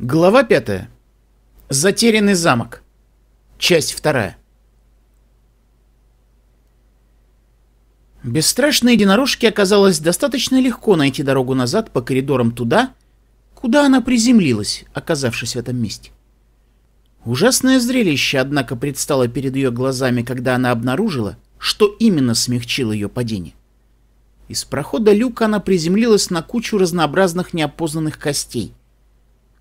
Глава 5. Затерянный замок. Часть 2. Бесстрашной единорожке оказалось достаточно легко найти дорогу назад по коридорам туда, куда она приземлилась, оказавшись в этом месте. Ужасное зрелище, однако, предстало перед ее глазами, когда она обнаружила, что именно смягчило ее падение. Из прохода люка она приземлилась на кучу разнообразных неопознанных костей,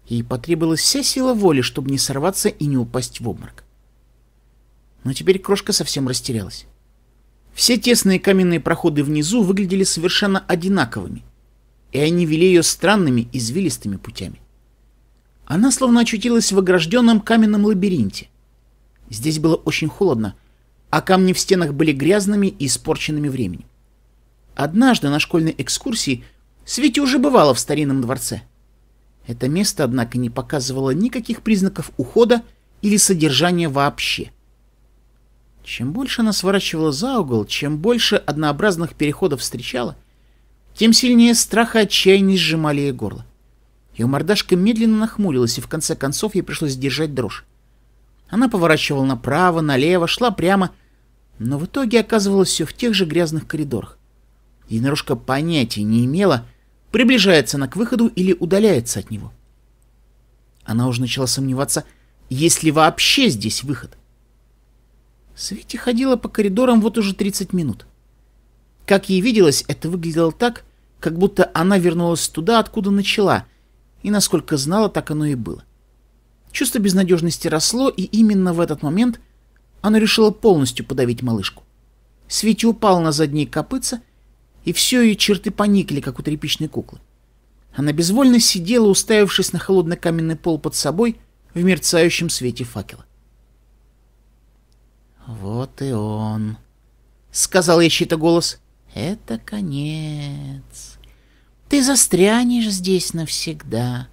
Ей потребовалась вся сила воли, чтобы не сорваться и не упасть в обморок. Но теперь крошка совсем растерялась. Все тесные каменные проходы внизу выглядели совершенно одинаковыми, и они вели ее странными извилистыми путями. Она словно очутилась в огражденном каменном лабиринте. Здесь было очень холодно, а камни в стенах были грязными и испорченными временем. Однажды на школьной экскурсии Свете уже бывало в старинном дворце — это место, однако, не показывало никаких признаков ухода или содержания вообще. Чем больше она сворачивала за угол, чем больше однообразных переходов встречала, тем сильнее страх и отчаяние сжимали ей горло. Ее мордашка медленно нахмурилась, и в конце концов ей пришлось держать дрожь. Она поворачивала направо, налево, шла прямо, но в итоге оказывалась все в тех же грязных коридорах. И наружка понятия не имела, приближается она к выходу или удаляется от него. Она уже начала сомневаться, есть ли вообще здесь выход. Свети ходила по коридорам вот уже 30 минут. Как ей виделось, это выглядело так, как будто она вернулась туда, откуда начала, и насколько знала, так оно и было. Чувство безнадежности росло, и именно в этот момент она решила полностью подавить малышку. Свети упал на задние копытца, и все ее черты поникли, как у тряпичной куклы. Она безвольно сидела, уставившись на холодный каменный пол под собой в мерцающем свете факела. «Вот и он», — сказал я чей-то голос. «Это конец. Ты застрянешь здесь навсегда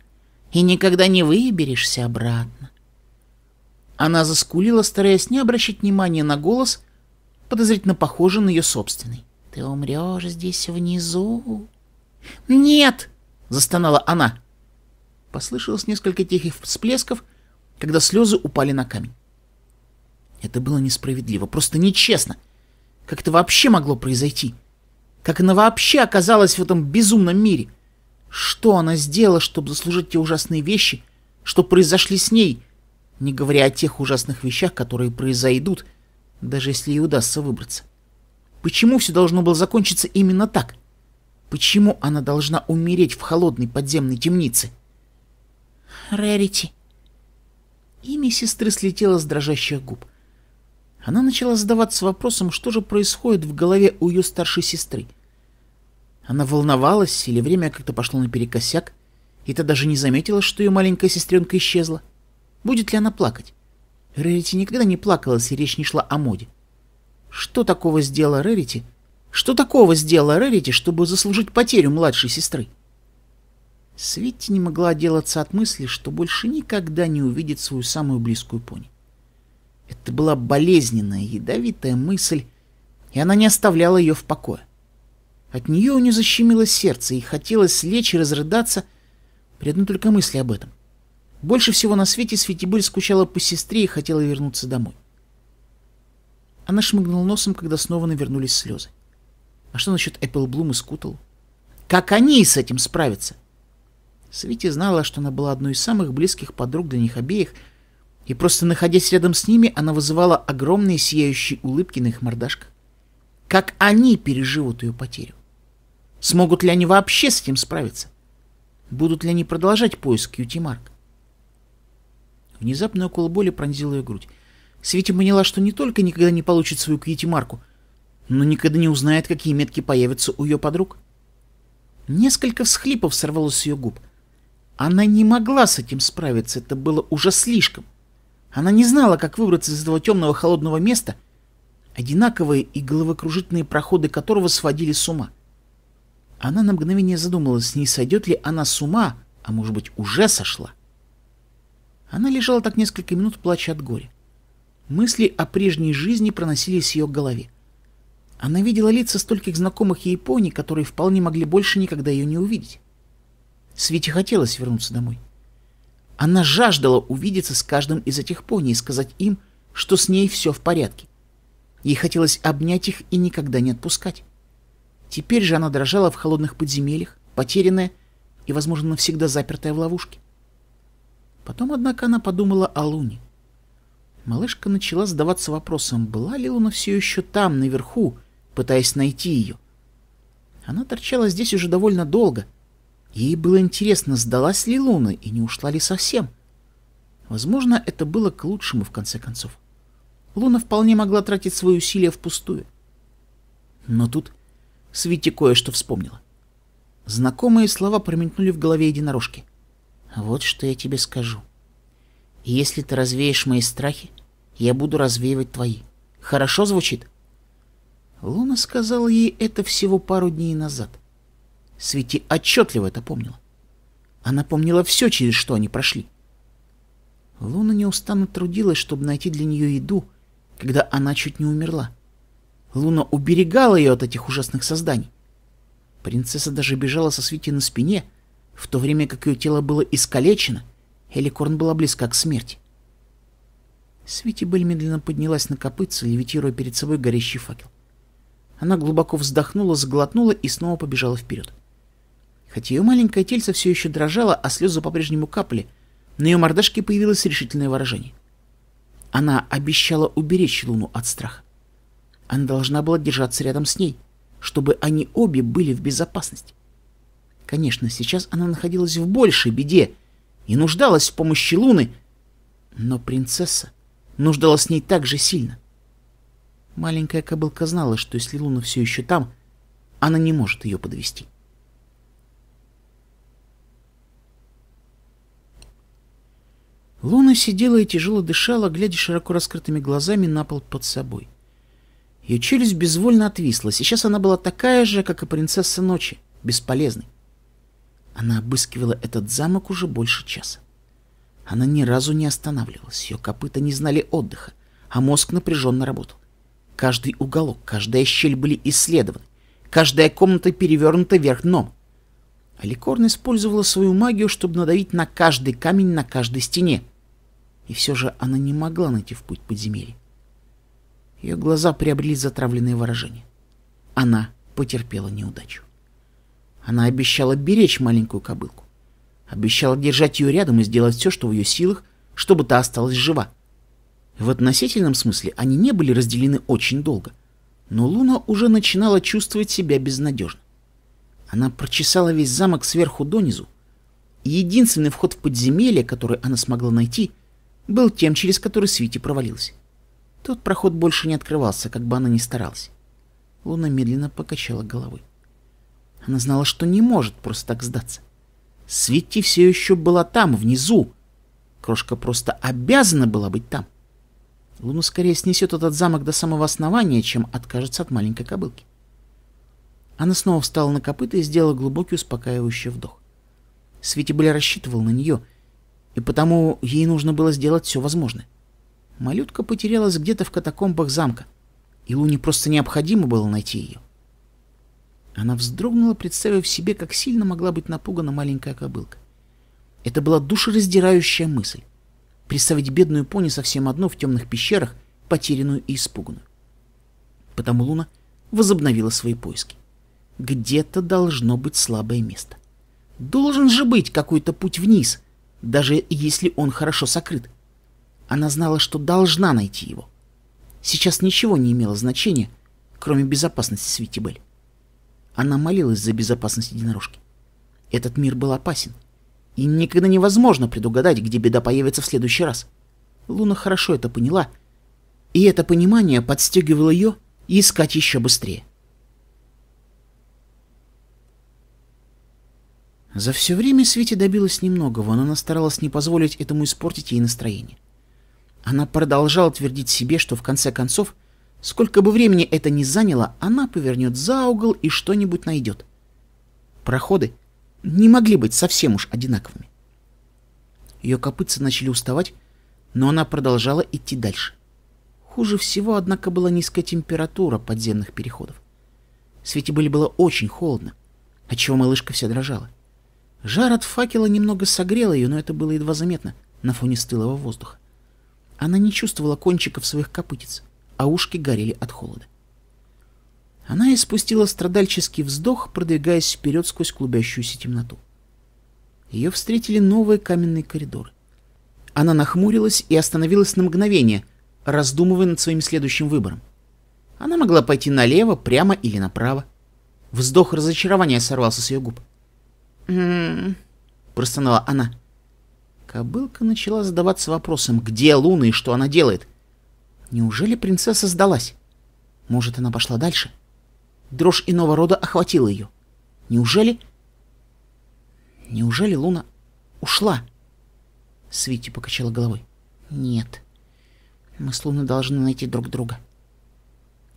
и никогда не выберешься обратно». Она заскулила, стараясь не обращать внимания на голос, подозрительно похожий на ее собственный. Ты умрешь здесь внизу. Нет! застонала она. Послышалось несколько тихих всплесков, когда слезы упали на камень. Это было несправедливо, просто нечестно. Как это вообще могло произойти? Как она вообще оказалась в этом безумном мире? Что она сделала, чтобы заслужить те ужасные вещи, что произошли с ней, не говоря о тех ужасных вещах, которые произойдут, даже если ей удастся выбраться? Почему все должно было закончиться именно так? Почему она должна умереть в холодной подземной темнице? Рарити. Имя сестры слетело с дрожащих губ. Она начала задаваться вопросом, что же происходит в голове у ее старшей сестры. Она волновалась, или время как-то пошло наперекосяк, и та даже не заметила, что ее маленькая сестренка исчезла. Будет ли она плакать? Рарити никогда не плакала, если речь не шла о моде. Что такого сделала Рерити? Что такого сделала Рерити, чтобы заслужить потерю младшей сестры? Свитти не могла отделаться от мысли, что больше никогда не увидит свою самую близкую пони. Это была болезненная, ядовитая мысль, и она не оставляла ее в покое. От нее у нее защемило сердце, и хотелось лечь и разрыдаться, при одной только мысли об этом. Больше всего на свете Светибыль скучала по сестре и хотела вернуться домой. Она шмыгнула носом, когда снова навернулись слезы. А что насчет Apple Bloom и Скутл? Как они с этим справятся? Свити знала, что она была одной из самых близких подруг для них обеих, и просто находясь рядом с ними, она вызывала огромные сияющие улыбки на их мордашках. Как они переживут ее потерю? Смогут ли они вообще с этим справиться? Будут ли они продолжать поиск Кьюти Марк? Внезапно около боли пронзила ее грудь. Свете поняла, что не только никогда не получит свою кьюти-марку, но никогда не узнает, какие метки появятся у ее подруг. Несколько всхлипов сорвалось с ее губ. Она не могла с этим справиться, это было уже слишком. Она не знала, как выбраться из этого темного холодного места, одинаковые и головокружительные проходы которого сводили с ума. Она на мгновение задумалась, не сойдет ли она с ума, а может быть уже сошла. Она лежала так несколько минут, плача от горя. Мысли о прежней жизни проносились в ее голове. Она видела лица стольких знакомых ей которые вполне могли больше никогда ее не увидеть. Свете хотелось вернуться домой. Она жаждала увидеться с каждым из этих пони и сказать им, что с ней все в порядке. Ей хотелось обнять их и никогда не отпускать. Теперь же она дрожала в холодных подземельях, потерянная и, возможно, навсегда запертая в ловушке. Потом, однако, она подумала о Луне. Малышка начала задаваться вопросом, была ли Луна все еще там, наверху, пытаясь найти ее. Она торчала здесь уже довольно долго. Ей было интересно, сдалась ли Луна и не ушла ли совсем. Возможно, это было к лучшему в конце концов. Луна вполне могла тратить свои усилия впустую. Но тут Свити кое-что вспомнила. Знакомые слова промелькнули в голове единорожки. «Вот что я тебе скажу. Если ты развеешь мои страхи, я буду развеивать твои. Хорошо звучит?» Луна сказала ей это всего пару дней назад. Свети отчетливо это помнила. Она помнила все, через что они прошли. Луна неустанно трудилась, чтобы найти для нее еду, когда она чуть не умерла. Луна уберегала ее от этих ужасных созданий. Принцесса даже бежала со Свети на спине, в то время как ее тело было искалечено, Эликорн была близка к смерти. Светибель медленно поднялась на копытце, левитируя перед собой горящий факел. Она глубоко вздохнула, сглотнула и снова побежала вперед. Хотя ее маленькое тельце все еще дрожало, а слезы по-прежнему капали, на ее мордашке появилось решительное выражение. Она обещала уберечь Луну от страха. Она должна была держаться рядом с ней, чтобы они обе были в безопасности. Конечно, сейчас она находилась в большей беде и нуждалась в помощи Луны, но принцесса нуждалась в ней так же сильно. Маленькая кобылка знала, что если Луна все еще там, она не может ее подвести. Луна сидела и тяжело дышала, глядя широко раскрытыми глазами на пол под собой. Ее челюсть безвольно отвисла. Сейчас она была такая же, как и принцесса ночи, бесполезной. Она обыскивала этот замок уже больше часа. Она ни разу не останавливалась, ее копыта не знали отдыха, а мозг напряженно работал. Каждый уголок, каждая щель были исследованы, каждая комната перевернута вверх дном. Аликорн использовала свою магию, чтобы надавить на каждый камень на каждой стене. И все же она не могла найти в путь подземелья. Ее глаза приобрели затравленное выражение. Она потерпела неудачу. Она обещала беречь маленькую кобылку, Обещала держать ее рядом и сделать все, что в ее силах, чтобы та осталась жива. В относительном смысле они не были разделены очень долго, но Луна уже начинала чувствовать себя безнадежно. Она прочесала весь замок сверху донизу, и единственный вход в подземелье, который она смогла найти, был тем, через который Свити провалился. Тот проход больше не открывался, как бы она ни старалась. Луна медленно покачала головой. Она знала, что не может просто так сдаться. — Свети все еще была там, внизу. Крошка просто обязана была быть там. Луна скорее снесет этот замок до самого основания, чем откажется от маленькой кобылки. Она снова встала на копыта и сделала глубокий успокаивающий вдох. Светибель рассчитывал на нее, и потому ей нужно было сделать все возможное. Малютка потерялась где-то в катакомбах замка, и Луне просто необходимо было найти ее. Она вздрогнула, представив себе, как сильно могла быть напугана маленькая кобылка. Это была душераздирающая мысль. Представить бедную пони совсем одну в темных пещерах, потерянную и испуганную. Потому Луна возобновила свои поиски. Где-то должно быть слабое место. Должен же быть какой-то путь вниз, даже если он хорошо сокрыт. Она знала, что должна найти его. Сейчас ничего не имело значения, кроме безопасности Свитибель. Она молилась за безопасность единорожки. Этот мир был опасен. И никогда невозможно предугадать, где беда появится в следующий раз. Луна хорошо это поняла, и это понимание подстегивало ее искать еще быстрее. За все время Свете добилась немногого, но она старалась не позволить этому испортить ей настроение. Она продолжала твердить себе, что в конце концов Сколько бы времени это ни заняло, она повернет за угол и что-нибудь найдет. Проходы не могли быть совсем уж одинаковыми. Ее копытцы начали уставать, но она продолжала идти дальше. Хуже всего, однако, была низкая температура подземных переходов. Свете были было очень холодно, отчего малышка вся дрожала. Жар от факела немного согрел ее, но это было едва заметно на фоне стылого воздуха. Она не чувствовала кончиков своих копытец а ушки горели от холода. Она испустила страдальческий вздох, продвигаясь вперед сквозь клубящуюся темноту. Ее встретили новые каменные коридоры. Она нахмурилась и остановилась на мгновение, раздумывая над своим следующим выбором. Она могла пойти налево, прямо или направо. Вздох разочарования сорвался с ее губ. «М-м-м», простонала она. Кобылка начала задаваться вопросом, где Луна и что она делает — Неужели принцесса сдалась? Может, она пошла дальше? Дрожь иного рода охватила ее. Неужели... Неужели Луна ушла? Свити покачала головой. Нет. Мы с Луной должны найти друг друга.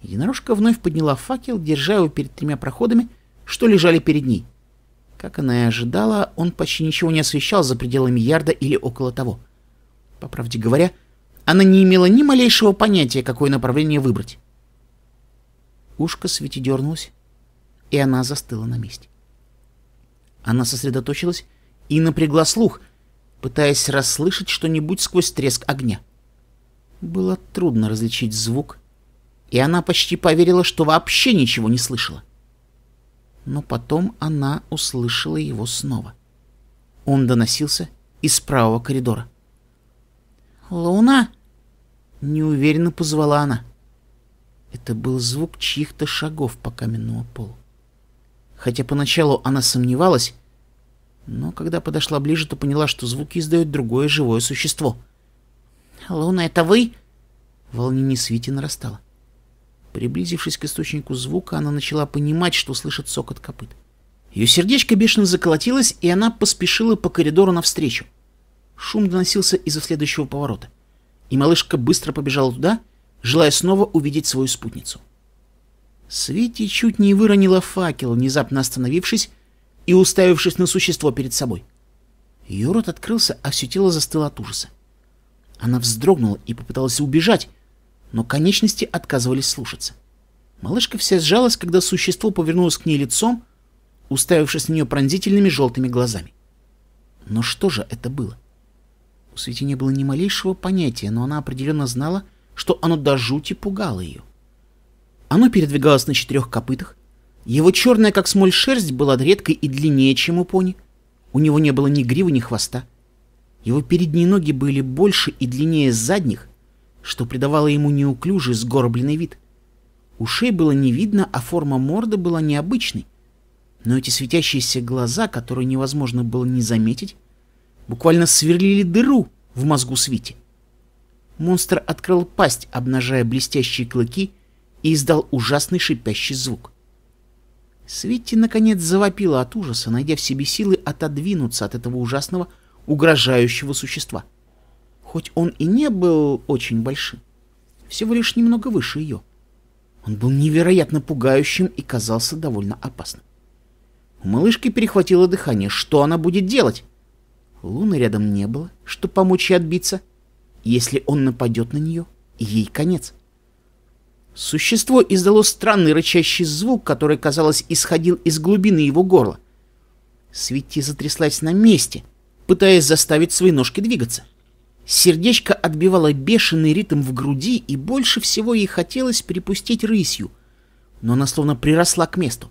Единорожка вновь подняла факел, держа его перед тремя проходами, что лежали перед ней. Как она и ожидала, он почти ничего не освещал за пределами ярда или около того. По правде говоря, она не имела ни малейшего понятия, какое направление выбрать. Ушко Свети дернулось, и она застыла на месте. Она сосредоточилась и напрягла слух, пытаясь расслышать что-нибудь сквозь треск огня. Было трудно различить звук, и она почти поверила, что вообще ничего не слышала. Но потом она услышала его снова. Он доносился из правого коридора. «Луна!» Неуверенно позвала она. Это был звук чьих-то шагов по каменному полу. Хотя поначалу она сомневалась, но когда подошла ближе, то поняла, что звуки издает другое живое существо. «Луна, это вы?» Волнение Свити нарастало. Приблизившись к источнику звука, она начала понимать, что слышит сокот копыт. Ее сердечко бешено заколотилось, и она поспешила по коридору навстречу. Шум доносился из-за следующего поворота и малышка быстро побежала туда, желая снова увидеть свою спутницу. Свити чуть не выронила факел, внезапно остановившись и уставившись на существо перед собой. Ее рот открылся, а все тело застыло от ужаса. Она вздрогнула и попыталась убежать, но конечности отказывались слушаться. Малышка вся сжалась, когда существо повернулось к ней лицом, уставившись на нее пронзительными желтыми глазами. Но что же это было? У Свети не было ни малейшего понятия, но она определенно знала, что оно до жути пугало ее. Оно передвигалось на четырех копытах. Его черная, как смоль, шерсть была редкой и длиннее, чем у пони. У него не было ни гривы, ни хвоста. Его передние ноги были больше и длиннее задних, что придавало ему неуклюжий, сгорбленный вид. Ушей было не видно, а форма морды была необычной. Но эти светящиеся глаза, которые невозможно было не заметить, буквально сверлили дыру в мозгу Свити. Монстр открыл пасть, обнажая блестящие клыки, и издал ужасный шипящий звук. Свити, наконец, завопила от ужаса, найдя в себе силы отодвинуться от этого ужасного, угрожающего существа. Хоть он и не был очень большим, всего лишь немного выше ее. Он был невероятно пугающим и казался довольно опасным. У малышки перехватило дыхание. Что она будет делать? Луны рядом не было, чтобы помочь ей отбиться. Если он нападет на нее, ей конец. Существо издало странный рычащий звук, который, казалось, исходил из глубины его горла. Свети затряслась на месте, пытаясь заставить свои ножки двигаться. Сердечко отбивало бешеный ритм в груди, и больше всего ей хотелось перепустить рысью, но она словно приросла к месту.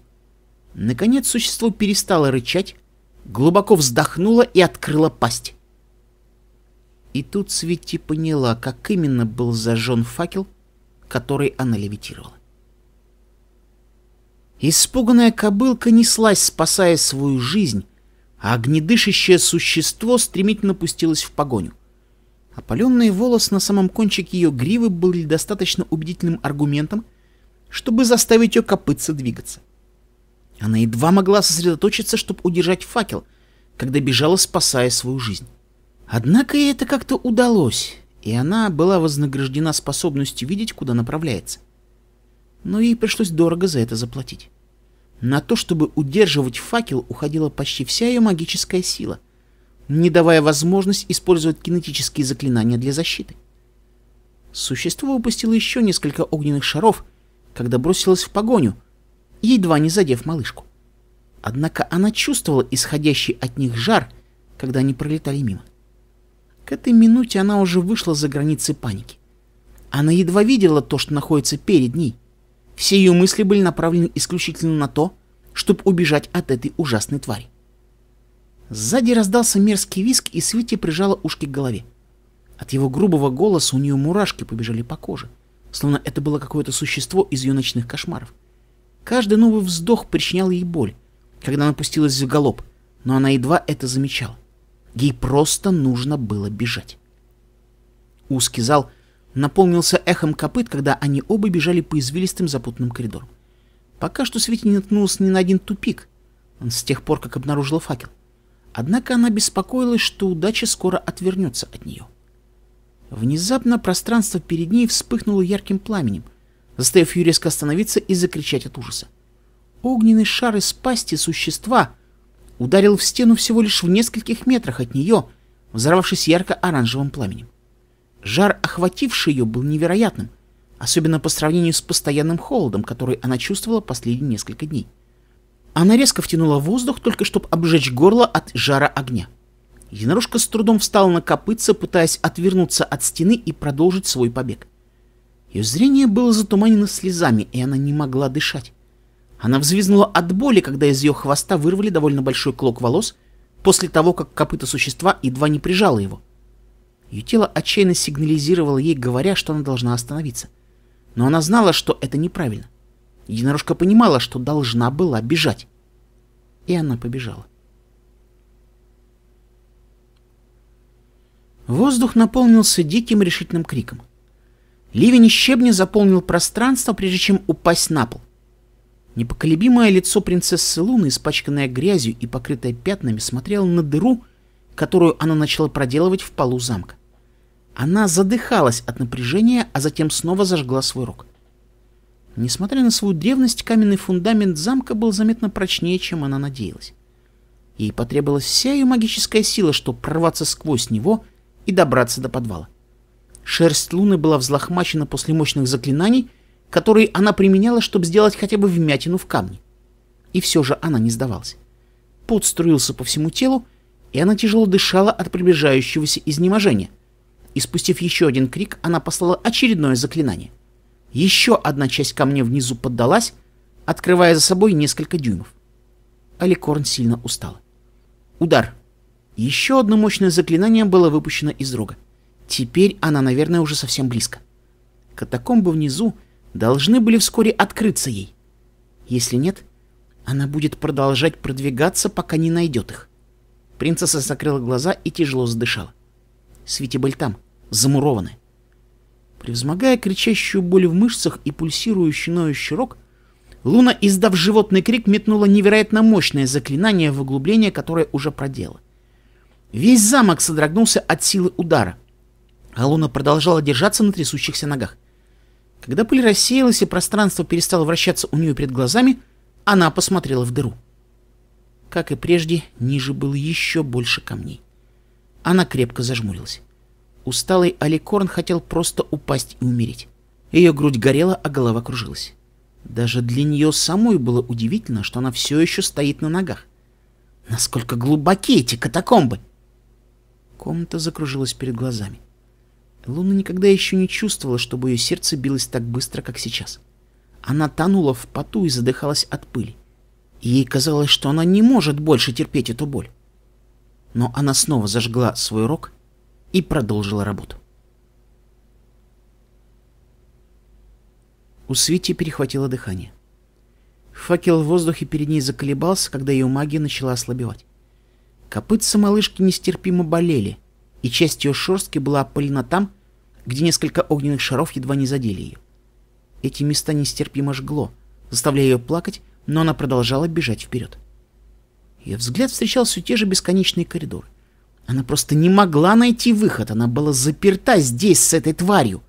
Наконец существо перестало рычать, глубоко вздохнула и открыла пасть. И тут Свети поняла, как именно был зажжен факел, который она левитировала. Испуганная кобылка неслась, спасая свою жизнь, а огнедышащее существо стремительно пустилось в погоню. Опаленный волос на самом кончике ее гривы были достаточно убедительным аргументом, чтобы заставить ее копытца двигаться. Она едва могла сосредоточиться, чтобы удержать факел, когда бежала, спасая свою жизнь. Однако ей это как-то удалось, и она была вознаграждена способностью видеть, куда направляется. Но ей пришлось дорого за это заплатить. На то, чтобы удерживать факел, уходила почти вся ее магическая сила, не давая возможность использовать кинетические заклинания для защиты. Существо выпустило еще несколько огненных шаров, когда бросилось в погоню — едва не задев малышку. Однако она чувствовала исходящий от них жар, когда они пролетали мимо. К этой минуте она уже вышла за границы паники. Она едва видела то, что находится перед ней. Все ее мысли были направлены исключительно на то, чтобы убежать от этой ужасной твари. Сзади раздался мерзкий виск, и Свити прижала ушки к голове. От его грубого голоса у нее мурашки побежали по коже, словно это было какое-то существо из ее ночных кошмаров. Каждый новый вздох причинял ей боль, когда она пустилась в галоп, но она едва это замечала. Ей просто нужно было бежать. Узкий зал наполнился эхом копыт, когда они оба бежали по извилистым запутанным коридорам. Пока что Свете не наткнулась ни на один тупик, с тех пор, как обнаружила факел. Однако она беспокоилась, что удача скоро отвернется от нее. Внезапно пространство перед ней вспыхнуло ярким пламенем, заставив ее резко остановиться и закричать от ужаса. Огненный шар из пасти существа ударил в стену всего лишь в нескольких метрах от нее, взорвавшись ярко-оранжевым пламенем. Жар, охвативший ее, был невероятным, особенно по сравнению с постоянным холодом, который она чувствовала последние несколько дней. Она резко втянула воздух, только чтобы обжечь горло от жара огня. Единорожка с трудом встала на копытце, пытаясь отвернуться от стены и продолжить свой побег. Ее зрение было затуманено слезами, и она не могла дышать. Она взвизнула от боли, когда из ее хвоста вырвали довольно большой клок волос, после того, как копыта существа едва не прижало его. Ее тело отчаянно сигнализировало ей, говоря, что она должна остановиться. Но она знала, что это неправильно. Единорожка понимала, что должна была бежать. И она побежала. Воздух наполнился диким решительным криком. Ливень щебня заполнил пространство, прежде чем упасть на пол. Непоколебимое лицо принцессы Луны, испачканное грязью и покрытое пятнами, смотрело на дыру, которую она начала проделывать в полу замка. Она задыхалась от напряжения, а затем снова зажгла свой рог. Несмотря на свою древность, каменный фундамент замка был заметно прочнее, чем она надеялась. Ей потребовалась вся ее магическая сила, чтобы прорваться сквозь него и добраться до подвала. Шерсть Луны была взлохмачена после мощных заклинаний, которые она применяла, чтобы сделать хотя бы вмятину в камне. И все же она не сдавалась. Пот струился по всему телу, и она тяжело дышала от приближающегося изнеможения. И спустив еще один крик, она послала очередное заклинание. Еще одна часть камня внизу поддалась, открывая за собой несколько дюймов. Аликорн сильно устала. Удар. Еще одно мощное заклинание было выпущено из рога. Теперь она, наверное, уже совсем близко. Катакомбы внизу должны были вскоре открыться ей. Если нет, она будет продолжать продвигаться, пока не найдет их. Принцесса закрыла глаза и тяжело задышала. Свити там, замурованы. Превзмогая кричащую боль в мышцах и пульсирующий ноющий рог, Луна, издав животный крик, метнула невероятно мощное заклинание в углубление, которое уже проделала. Весь замок содрогнулся от силы удара — Алуна продолжала держаться на трясущихся ногах. Когда пыль рассеялась и пространство перестало вращаться у нее перед глазами, она посмотрела в дыру. Как и прежде, ниже было еще больше камней. Она крепко зажмурилась. Усталый Аликорн хотел просто упасть и умереть. Ее грудь горела, а голова кружилась. Даже для нее самой было удивительно, что она все еще стоит на ногах. Насколько глубоки эти катакомбы! Комната закружилась перед глазами. Луна никогда еще не чувствовала, чтобы ее сердце билось так быстро, как сейчас. Она тонула в поту и задыхалась от пыли. ей казалось, что она не может больше терпеть эту боль. Но она снова зажгла свой рог и продолжила работу. У Свити перехватило дыхание. Факел в воздухе перед ней заколебался, когда ее магия начала ослабевать. Копытца малышки нестерпимо болели, и часть ее шерстки была опылена там, где несколько огненных шаров едва не задели ее. Эти места нестерпимо жгло, заставляя ее плакать, но она продолжала бежать вперед. Ее взгляд встречал все те же бесконечные коридоры. Она просто не могла найти выход, она была заперта здесь с этой тварью.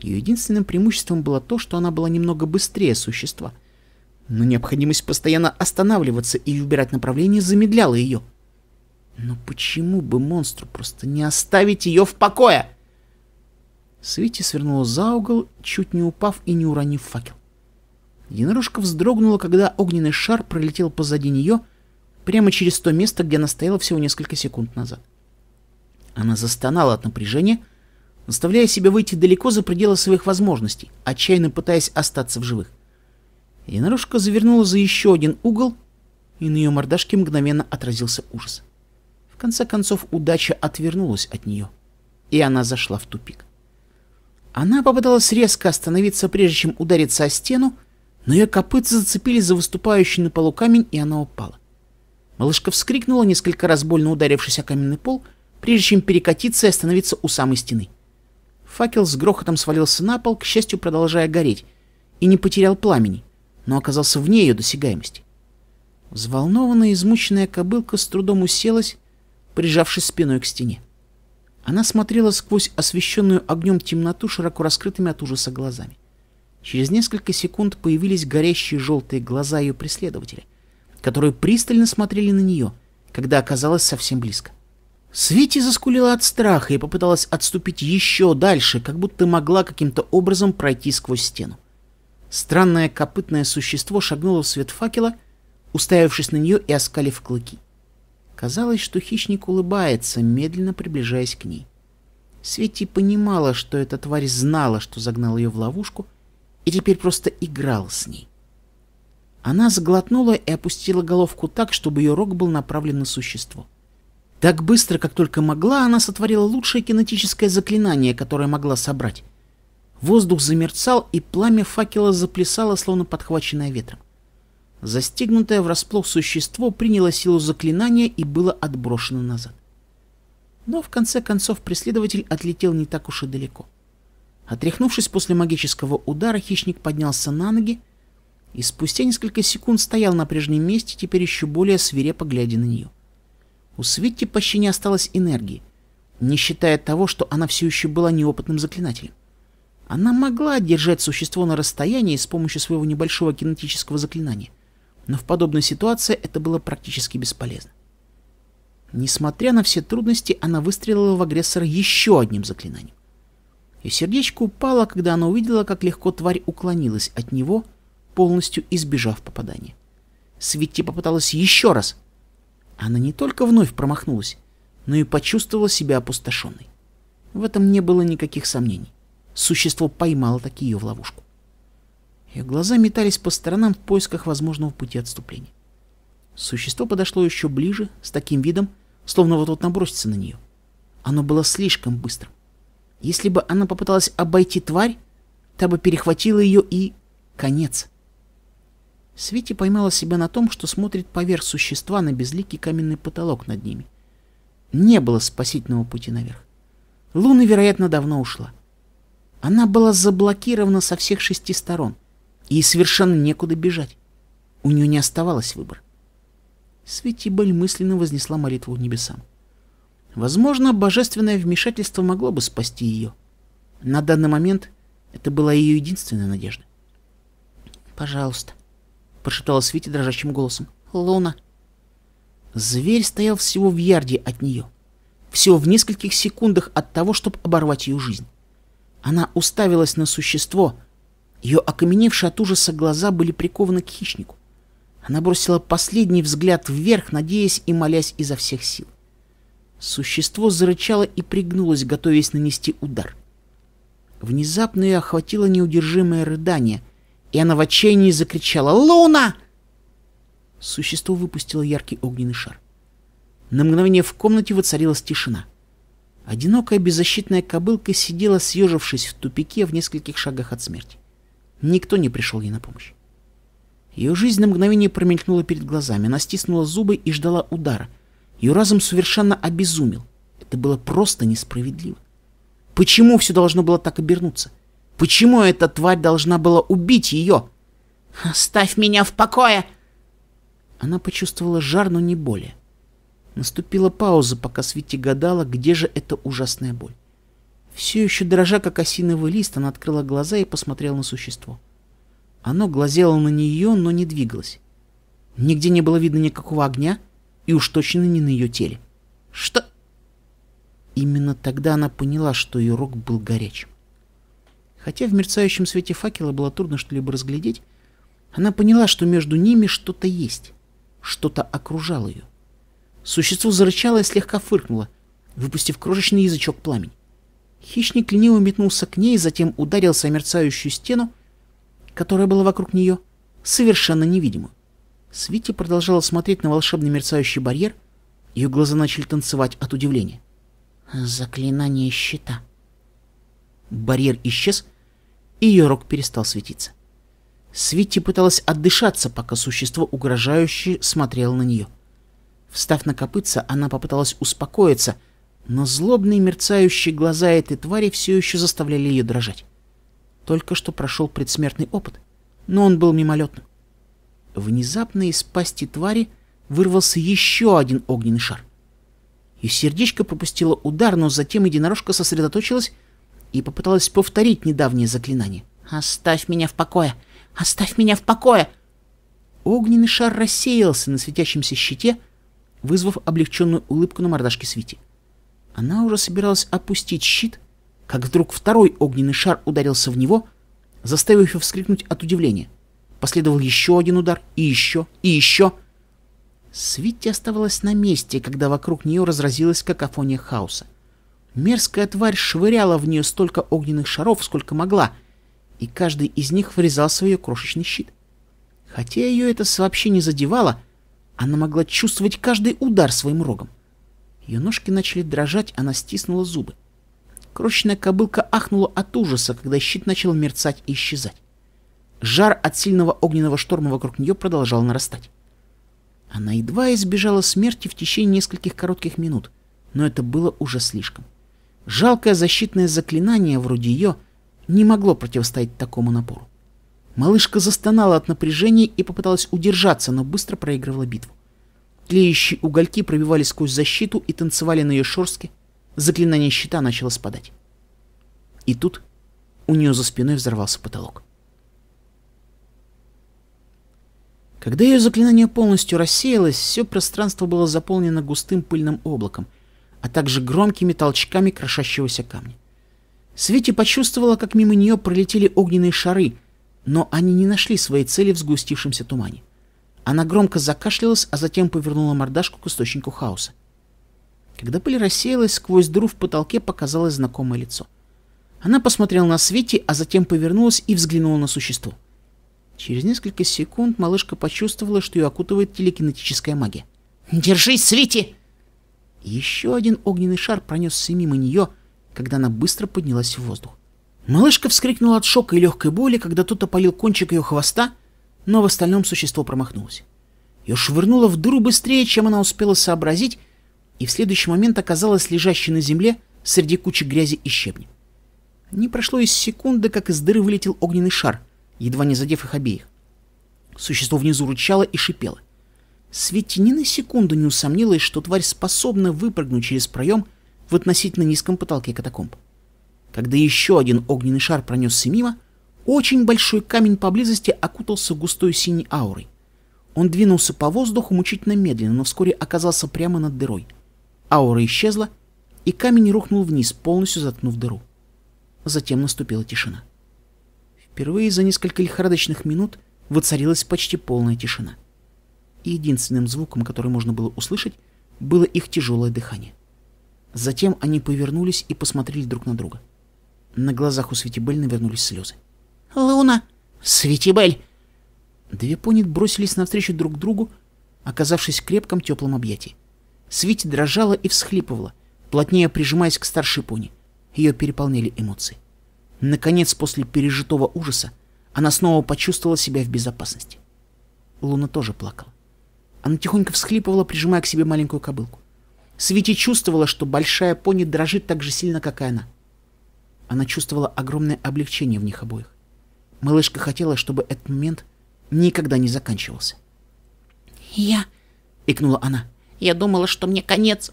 Ее единственным преимуществом было то, что она была немного быстрее существа. Но необходимость постоянно останавливаться и выбирать направление замедляла ее. Но почему бы монстру просто не оставить ее в покое? Свити свернула за угол, чуть не упав и не уронив факел. Единорожка вздрогнула, когда огненный шар пролетел позади нее, прямо через то место, где она стояла всего несколько секунд назад. Она застонала от напряжения, заставляя себя выйти далеко за пределы своих возможностей, отчаянно пытаясь остаться в живых. Единорожка завернула за еще один угол, и на ее мордашке мгновенно отразился ужас. В конце концов, удача отвернулась от нее, и она зашла в тупик. Она попыталась резко остановиться, прежде чем удариться о стену, но ее копытца зацепились за выступающий на полу камень, и она упала. Малышка вскрикнула, несколько раз больно ударившись о каменный пол, прежде чем перекатиться и остановиться у самой стены. Факел с грохотом свалился на пол, к счастью, продолжая гореть, и не потерял пламени, но оказался вне ее досягаемости. Взволнованная и измученная кобылка с трудом уселась, прижавшись спиной к стене. Она смотрела сквозь освещенную огнем темноту широко раскрытыми от ужаса глазами. Через несколько секунд появились горящие желтые глаза ее преследователя, которые пристально смотрели на нее, когда оказалась совсем близко. Свити заскулила от страха и попыталась отступить еще дальше, как будто могла каким-то образом пройти сквозь стену. Странное копытное существо шагнуло в свет факела, уставившись на нее и оскалив клыки. Казалось, что хищник улыбается, медленно приближаясь к ней. Свети понимала, что эта тварь знала, что загнал ее в ловушку, и теперь просто играл с ней. Она сглотнула и опустила головку так, чтобы ее рог был направлен на существо. Так быстро, как только могла, она сотворила лучшее кинетическое заклинание, которое могла собрать. Воздух замерцал, и пламя факела заплясало, словно подхваченное ветром. Застигнутое врасплох существо приняло силу заклинания и было отброшено назад. Но в конце концов преследователь отлетел не так уж и далеко. Отряхнувшись после магического удара, хищник поднялся на ноги и спустя несколько секунд стоял на прежнем месте, теперь еще более свирепо глядя на нее. У Свитти почти не осталось энергии, не считая того, что она все еще была неопытным заклинателем. Она могла держать существо на расстоянии с помощью своего небольшого кинетического заклинания но в подобной ситуации это было практически бесполезно. Несмотря на все трудности, она выстрелила в агрессора еще одним заклинанием. Ее сердечко упало, когда она увидела, как легко тварь уклонилась от него, полностью избежав попадания. Свитти попыталась еще раз. Она не только вновь промахнулась, но и почувствовала себя опустошенной. В этом не было никаких сомнений. Существо поймало таки ее в ловушку. Их глаза метались по сторонам в поисках возможного пути отступления. Существо подошло еще ближе, с таким видом, словно вот-вот набросится на нее. Оно было слишком быстрым. Если бы она попыталась обойти тварь, та бы перехватила ее и... конец. Свити поймала себя на том, что смотрит поверх существа на безликий каменный потолок над ними. Не было спасительного пути наверх. Луна, вероятно, давно ушла. Она была заблокирована со всех шести сторон — Ей совершенно некуда бежать. У нее не оставалось выбора. Светибель мысленно вознесла молитву к небесам. Возможно, божественное вмешательство могло бы спасти ее. На данный момент это была ее единственная надежда. «Пожалуйста», — прошептала Свети дрожащим голосом. «Луна». Зверь стоял всего в ярде от нее. Всего в нескольких секундах от того, чтобы оборвать ее жизнь. Она уставилась на существо — ее окаменевшие от ужаса глаза были прикованы к хищнику. Она бросила последний взгляд вверх, надеясь и молясь изо всех сил. Существо зарычало и пригнулось, готовясь нанести удар. Внезапно ее охватило неудержимое рыдание, и она в отчаянии закричала «Луна!». Существо выпустило яркий огненный шар. На мгновение в комнате воцарилась тишина. Одинокая беззащитная кобылка сидела, съежившись в тупике в нескольких шагах от смерти. Никто не пришел ей на помощь. Ее жизнь на мгновение промелькнула перед глазами. Она стиснула зубы и ждала удара. Ее разум совершенно обезумел. Это было просто несправедливо. Почему все должно было так обернуться? Почему эта тварь должна была убить ее? «Оставь меня в покое!» Она почувствовала жар, но не более. Наступила пауза, пока Свити гадала, где же эта ужасная боль. Все еще дрожа, как осиновый лист, она открыла глаза и посмотрела на существо. Оно глазело на нее, но не двигалось. Нигде не было видно никакого огня, и уж точно не на ее теле. Что? Именно тогда она поняла, что ее рог был горячим. Хотя в мерцающем свете факела было трудно что-либо разглядеть, она поняла, что между ними что-то есть, что-то окружало ее. Существо зарычало и слегка фыркнуло, выпустив крошечный язычок пламени. Хищник лениво метнулся к ней, затем ударился о мерцающую стену, которая была вокруг нее, совершенно невидимую. Свити продолжала смотреть на волшебный мерцающий барьер, ее глаза начали танцевать от удивления. «Заклинание щита». Барьер исчез, и ее рог перестал светиться. Свити пыталась отдышаться, пока существо угрожающее смотрело на нее. Встав на копытца, она попыталась успокоиться — но злобные мерцающие глаза этой твари все еще заставляли ее дрожать. Только что прошел предсмертный опыт, но он был мимолетным. Внезапно из пасти твари вырвался еще один огненный шар. Ее сердечко пропустило удар, но затем единорожка сосредоточилась и попыталась повторить недавнее заклинание. «Оставь меня в покое! Оставь меня в покое!» Огненный шар рассеялся на светящемся щите, вызвав облегченную улыбку на мордашке Свити. Она уже собиралась опустить щит, как вдруг второй огненный шар ударился в него, заставив ее вскрикнуть от удивления. Последовал еще один удар, и еще, и еще. Свитти оставалась на месте, когда вокруг нее разразилась какофония хаоса. Мерзкая тварь швыряла в нее столько огненных шаров, сколько могла, и каждый из них врезал свой крошечный щит. Хотя ее это вообще не задевало, она могла чувствовать каждый удар своим рогом. Ее ножки начали дрожать, она стиснула зубы. Крошечная кобылка ахнула от ужаса, когда щит начал мерцать и исчезать. Жар от сильного огненного шторма вокруг нее продолжал нарастать. Она едва избежала смерти в течение нескольких коротких минут, но это было уже слишком. Жалкое защитное заклинание, вроде ее, не могло противостоять такому напору. Малышка застонала от напряжения и попыталась удержаться, но быстро проигрывала битву. Тлеющие угольки пробивали сквозь защиту и танцевали на ее шорстке. Заклинание щита начало спадать. И тут у нее за спиной взорвался потолок. Когда ее заклинание полностью рассеялось, все пространство было заполнено густым пыльным облаком, а также громкими толчками крошащегося камня. Свети почувствовала, как мимо нее пролетели огненные шары, но они не нашли своей цели в сгустившемся тумане. Она громко закашлялась, а затем повернула мордашку к источнику хаоса. Когда пыль рассеялась, сквозь дыру в потолке показалось знакомое лицо. Она посмотрела на Свети, а затем повернулась и взглянула на существо. Через несколько секунд малышка почувствовала, что ее окутывает телекинетическая магия. «Держись, Свити! Еще один огненный шар пронесся мимо нее, когда она быстро поднялась в воздух. Малышка вскрикнула от шока и легкой боли, когда кто опалил кончик ее хвоста, но в остальном существо промахнулось. Ее швырнуло в дыру быстрее, чем она успела сообразить, и в следующий момент оказалась лежащей на земле среди кучи грязи и щебня. Не прошло и секунды, как из дыры вылетел огненный шар, едва не задев их обеих. Существо внизу рычало и шипело. Светти ни на секунду не усомнилась, что тварь способна выпрыгнуть через проем в относительно низком потолке катакомб. Когда еще один огненный шар пронесся мимо, очень большой камень поблизости окутался густой синей аурой. Он двинулся по воздуху мучительно медленно, но вскоре оказался прямо над дырой. Аура исчезла, и камень рухнул вниз, полностью заткнув дыру. Затем наступила тишина. Впервые за несколько лихорадочных минут воцарилась почти полная тишина. И единственным звуком, который можно было услышать, было их тяжелое дыхание. Затем они повернулись и посмотрели друг на друга. На глазах у Светибель навернулись слезы. Луна! Светибель!» Две пони бросились навстречу друг другу, оказавшись в крепком теплом объятии. Свити дрожала и всхлипывала, плотнее прижимаясь к старшей пони. Ее переполняли эмоции. Наконец, после пережитого ужаса, она снова почувствовала себя в безопасности. Луна тоже плакала. Она тихонько всхлипывала, прижимая к себе маленькую кобылку. Свити чувствовала, что большая пони дрожит так же сильно, как и она. Она чувствовала огромное облегчение в них обоих. Малышка хотела, чтобы этот момент никогда не заканчивался. «Я...» — икнула она. «Я думала, что мне конец».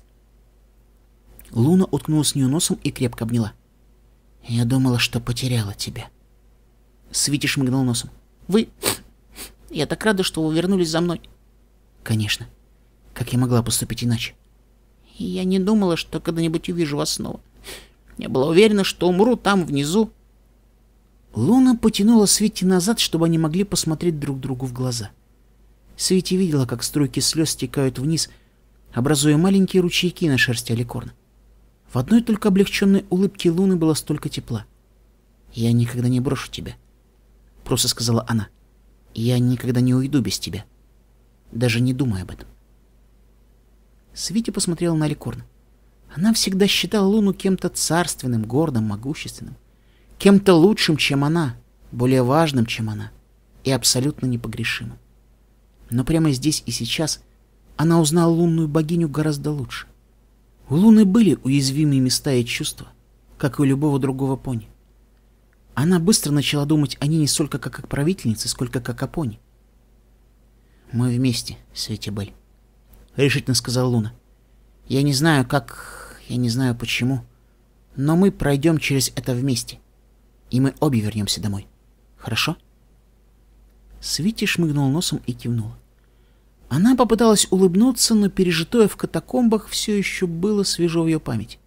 Луна уткнулась в нее носом и крепко обняла. «Я думала, что потеряла тебя». Свитиш шмыгнул носом. «Вы... Я так рада, что вы вернулись за мной». «Конечно. Как я могла поступить иначе?» «Я не думала, что когда-нибудь увижу вас снова. Я была уверена, что умру там, внизу, Луна потянула Свити назад, чтобы они могли посмотреть друг другу в глаза. Свити видела, как струйки слез стекают вниз, образуя маленькие ручейки на шерсти Аликорна. В одной только облегченной улыбке Луны было столько тепла. «Я никогда не брошу тебя», — просто сказала она. «Я никогда не уйду без тебя, даже не думая об этом». Свити посмотрела на Аликорна. Она всегда считала Луну кем-то царственным, гордым, могущественным. Кем-то лучшим, чем она, более важным, чем она, и абсолютно непогрешимым. Но прямо здесь и сейчас она узнала лунную богиню гораздо лучше. У Луны были уязвимые места и чувства, как и у любого другого пони. Она быстро начала думать о ней не столько как о правительнице, сколько как о пони. «Мы вместе, Светибель», — решительно сказала Луна. «Я не знаю, как... я не знаю, почему, но мы пройдем через это вместе и мы обе вернемся домой. Хорошо?» Свити шмыгнул носом и кивнул. Она попыталась улыбнуться, но пережитое в катакомбах все еще было свежо в ее памяти.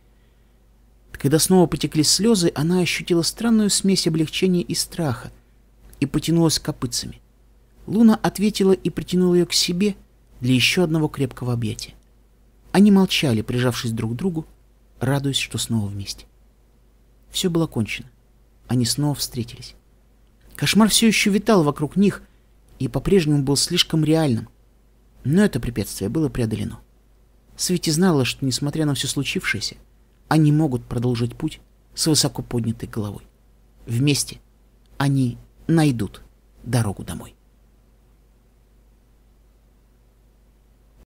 Когда снова потекли слезы, она ощутила странную смесь облегчения и страха и потянулась копытцами. Луна ответила и притянула ее к себе для еще одного крепкого объятия. Они молчали, прижавшись друг к другу, радуясь, что снова вместе. Все было кончено они снова встретились. Кошмар все еще витал вокруг них и по-прежнему был слишком реальным. Но это препятствие было преодолено. Свети знала, что, несмотря на все случившееся, они могут продолжить путь с высоко поднятой головой. Вместе они найдут дорогу домой.